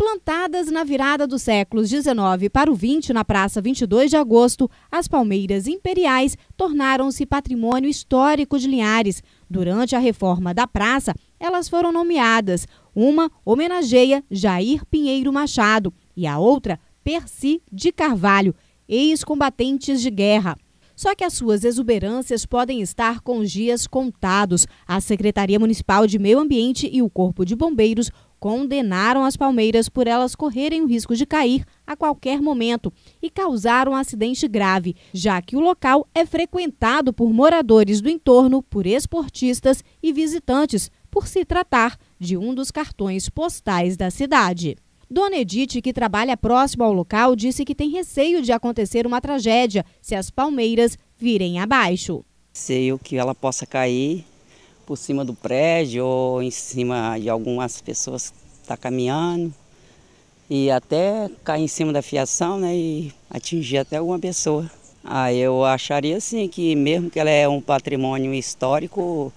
Plantadas na virada dos séculos XIX para o XX na Praça 22 de Agosto, as palmeiras imperiais tornaram-se patrimônio histórico de Linhares. Durante a reforma da praça, elas foram nomeadas. Uma homenageia Jair Pinheiro Machado e a outra Percy de Carvalho, ex-combatentes de guerra. Só que as suas exuberâncias podem estar com os dias contados. A Secretaria Municipal de Meio Ambiente e o Corpo de Bombeiros condenaram as palmeiras por elas correrem o risco de cair a qualquer momento e causar um acidente grave, já que o local é frequentado por moradores do entorno, por esportistas e visitantes, por se tratar de um dos cartões postais da cidade. Dona Edith, que trabalha próximo ao local, disse que tem receio de acontecer uma tragédia se as palmeiras virem abaixo. Sei o que ela possa cair por cima do prédio ou em cima de algumas pessoas que estão tá caminhando. E até cair em cima da fiação né, e atingir até alguma pessoa. Ah, eu acharia assim que mesmo que ela é um patrimônio histórico,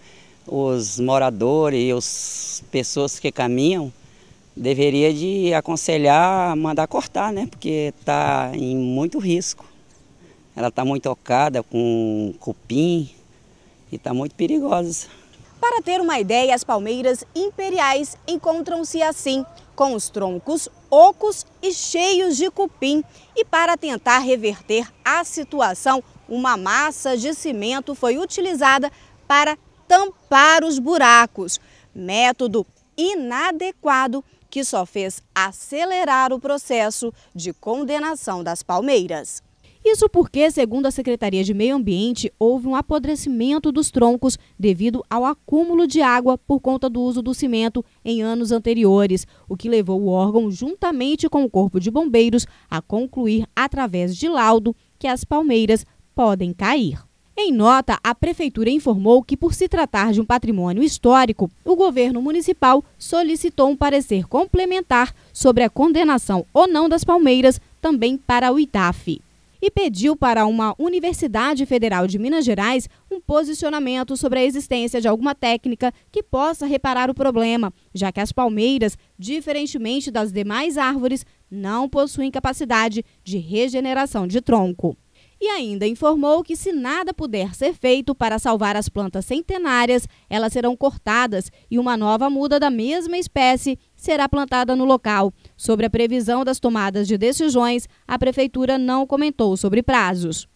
os moradores, e as pessoas que caminham, deveria de aconselhar mandar cortar, né? Porque está em muito risco. Ela está muito tocada com cupim e está muito perigosa. Para ter uma ideia, as palmeiras imperiais encontram-se assim, com os troncos ocos e cheios de cupim. E para tentar reverter a situação, uma massa de cimento foi utilizada para tampar os buracos. Método inadequado que só fez acelerar o processo de condenação das palmeiras. Isso porque, segundo a Secretaria de Meio Ambiente, houve um apodrecimento dos troncos devido ao acúmulo de água por conta do uso do cimento em anos anteriores, o que levou o órgão, juntamente com o Corpo de Bombeiros, a concluir, através de laudo, que as palmeiras podem cair. Em nota, a Prefeitura informou que, por se tratar de um patrimônio histórico, o governo municipal solicitou um parecer complementar sobre a condenação ou não das palmeiras, também para o ITAF e pediu para uma Universidade Federal de Minas Gerais um posicionamento sobre a existência de alguma técnica que possa reparar o problema, já que as palmeiras, diferentemente das demais árvores, não possuem capacidade de regeneração de tronco e ainda informou que se nada puder ser feito para salvar as plantas centenárias, elas serão cortadas e uma nova muda da mesma espécie será plantada no local. Sobre a previsão das tomadas de decisões, a Prefeitura não comentou sobre prazos.